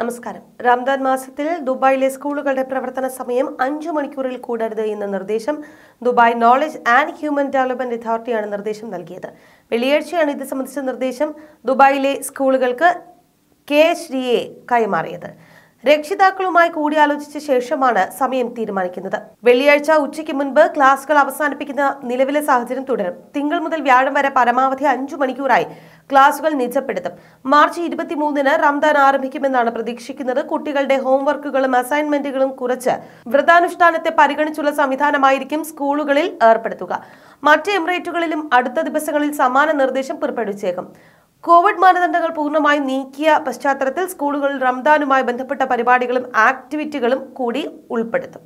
നമസ്കാരം റംദാൻ മാസത്തിൽ ദുബായിലെ സ്കൂളുകളുടെ പ്രവർത്തന സമയം അഞ്ചു മണിക്കൂറിൽ കൂടരുത് എന്ന നിർദ്ദേശം Dubai Knowledge and Human Development അതോറിറ്റിയാണ് നിർദ്ദേശം നൽകിയത് വെള്ളിയാഴ്ചയാണ് ഇത് സംബന്ധിച്ച നിർദ്ദേശം ദുബായിലെ സ്കൂളുകൾക്ക് കെ ശ്രീയെ കൈമാറിയത് രക്ഷിതാക്കളുമായി കൂടിയാലോചിച്ച ശേഷമാണ് സമയം തീരുമാനിക്കുന്നത് വെള്ളിയാഴ്ച ഉച്ചയ്ക്ക് മുൻപ് ക്ലാസുകൾ അവസാനിപ്പിക്കുന്ന നിലവിലെ സാഹചര്യം തുടരും തിങ്കൾ മുതൽ വ്യാഴം വരെ പരമാവധി അഞ്ചു മണിക്കൂറായി ക്ലാസുകൾ നിജപ്പെടുത്തും മാർച്ച് ഇരുപത്തിമൂന്നിന് റംദാൻ ആരംഭിക്കുമെന്നാണ് പ്രതീക്ഷിക്കുന്നത് കുട്ടികളുടെ ഹോംവർക്കുകളും അസൈൻമെന്റുകളും കുറച്ച് വ്രതാനുഷ്ഠാനത്തെ പരിഗണിച്ചുള്ള സംവിധാനമായിരിക്കും സ്കൂളുകളിൽ ഏർപ്പെടുത്തുക മറ്റ് എമിറേറ്റുകളിലും അടുത്ത ദിവസങ്ങളിൽ സമാന നിർദ്ദേശം പുറപ്പെടുവിച്ചേക്കും കോവിഡ് മാനദണ്ഡങ്ങൾ പൂർണ്ണമായി നീക്കിയ പശ്ചാത്തലത്തിൽ സ്കൂളുകളിൽ റംദാനുമായി ബന്ധപ്പെട്ട പരിപാടികളും ആക്ടിവിറ്റികളും കൂടി ഉൾപ്പെടുത്തും